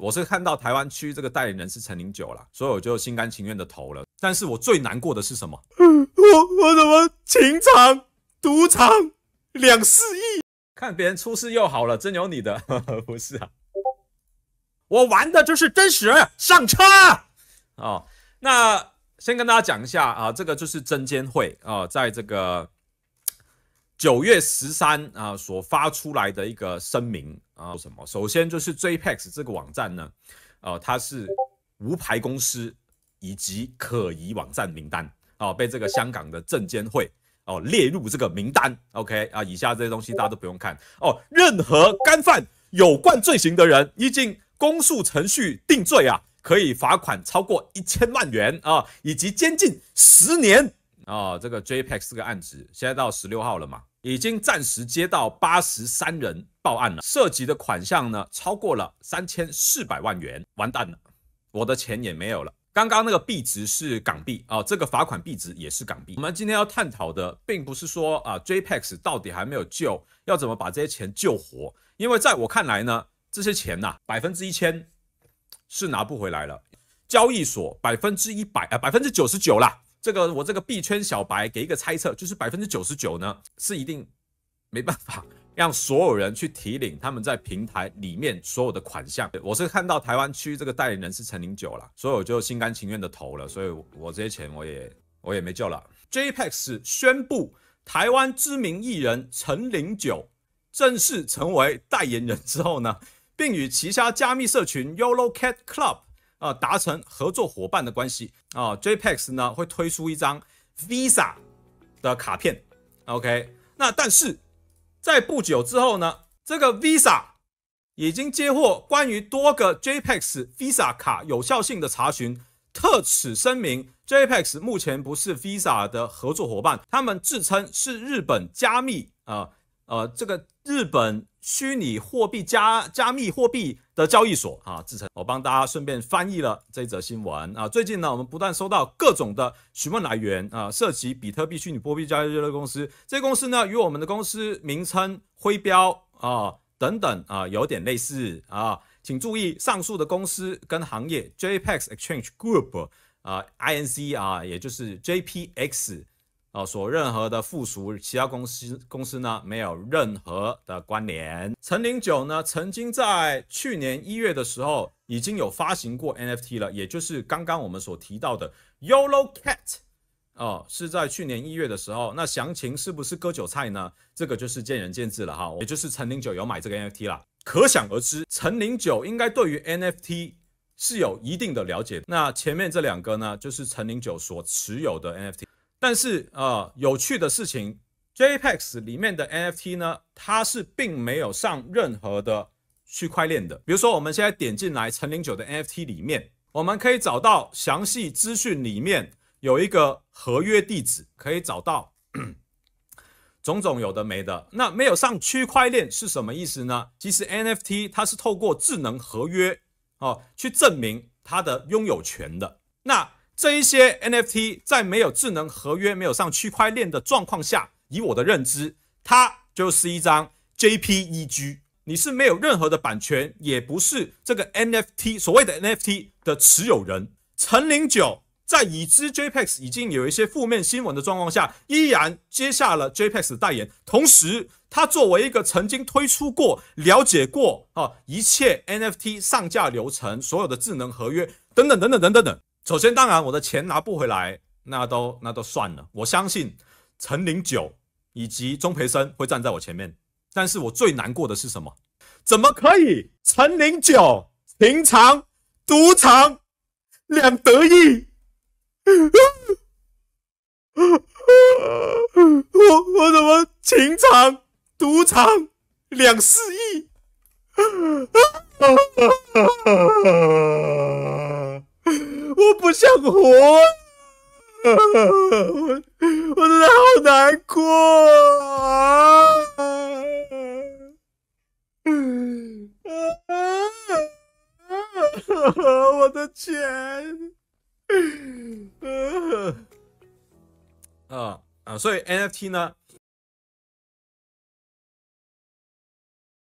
我是看到台湾区这个代言人是陈林九了，所以我就心甘情愿的投了。但是我最难过的是什么？我我怎么情场赌场两四亿？看别人出事又好了，真有你的！不是啊，我玩的就是真实，上车！哦，那先跟大家讲一下啊，这个就是证监会啊，在这个九月十三啊所发出来的一个声明。啊，什么？首先就是 JPEX 这个网站呢，呃，它是无牌公司以及可疑网站名单啊，被这个香港的证监会哦列入这个名单。OK，啊，以下这些东西大家都不用看哦。任何干犯有关罪行的人，一经公诉程序定罪啊，可以罚款超过一千万元啊，以及监禁十年啊。这个 JPEX 这个案子现在到十六号了嘛？已经暂时接到八十三人报案了，涉及的款项呢超过了三千四百万元，完蛋了，我的钱也没有了。刚刚那个币值是港币啊，这个罚款币值也是港币。我们今天要探讨的，并不是说啊，JPEX 到底还没有救，要怎么把这些钱救活？因为在我看来呢，这些钱呐，百分之一千是拿不回来了，交易所百分之一百啊，百分之九十九啦，这个我这个币圈小白给一个猜测，就是百分之九十九呢是一定没办法让所有人去提领他们在平台里面所有的款项。我是看到台湾区这个代言人是陈零九了，所以我就心甘情愿的投了，所以我这些钱我也我也没救了。JPEX 宣布台湾知名艺人陈零九正式成为代言人之后呢，并与旗下加密社群 Yolo Cat Club。啊，达成合作伙伴的关系啊，J P e X 呢会推出一张 Visa 的卡片，OK？那但是在不久之后呢，这个 Visa 已经接获关于多个 J P e X Visa 卡有效性的查询，特此声明，J P e X 目前不是 Visa 的合作伙伴，他们自称是日本加密啊。呃，这个日本虚拟货币加加密货币的交易所啊，自称我帮大家顺便翻译了这则新闻啊。最近呢，我们不断收到各种的询问来源啊，涉及比特币虚拟货币交易的公司。这公司呢，与我们的公司名称、徽标啊等等啊有点类似啊，请注意，上述的公司跟行业 JPX e Exchange Group 啊，INC 啊，也就是 JPX。哦，所任何的附属其他公司公司呢，没有任何的关联。陈零九呢，曾经在去年一月的时候已经有发行过 NFT 了，也就是刚刚我们所提到的 Yolo Cat。哦，是在去年一月的时候，那详情是不是割韭菜呢？这个就是见仁见智了哈。也就是陈零九有买这个 NFT 了，可想而知，陈零九应该对于 NFT 是有一定的了解。那前面这两个呢，就是陈零九所持有的 NFT。但是呃，有趣的事情，JPEX 里面的 NFT 呢，它是并没有上任何的区块链的。比如说，我们现在点进来陈零九的 NFT 里面，我们可以找到详细资讯，里面有一个合约地址，可以找到 种种有的没的。那没有上区块链是什么意思呢？其实 NFT 它是透过智能合约哦，去证明它的拥有权的。那这一些 NFT 在没有智能合约、没有上区块链的状况下，以我的认知，它就是一张 JPEG。你是没有任何的版权，也不是这个 NFT 所谓的 NFT 的持有人。陈零九在已知 JPEX 已经有一些负面新闻的状况下，依然接下了 JPEX 的代言。同时，他作为一个曾经推出过、了解过啊一切 NFT 上架流程、所有的智能合约等等等等等等等。首先，当然我的钱拿不回来，那都那都算了。我相信陈林九以及钟培生会站在我前面。但是我最难过的是什么？怎么可以陈林九情长赌场两得意？我我怎么情长赌场两失意？我，我我真的好难过啊！我的钱，啊啊！所以 NFT 呢？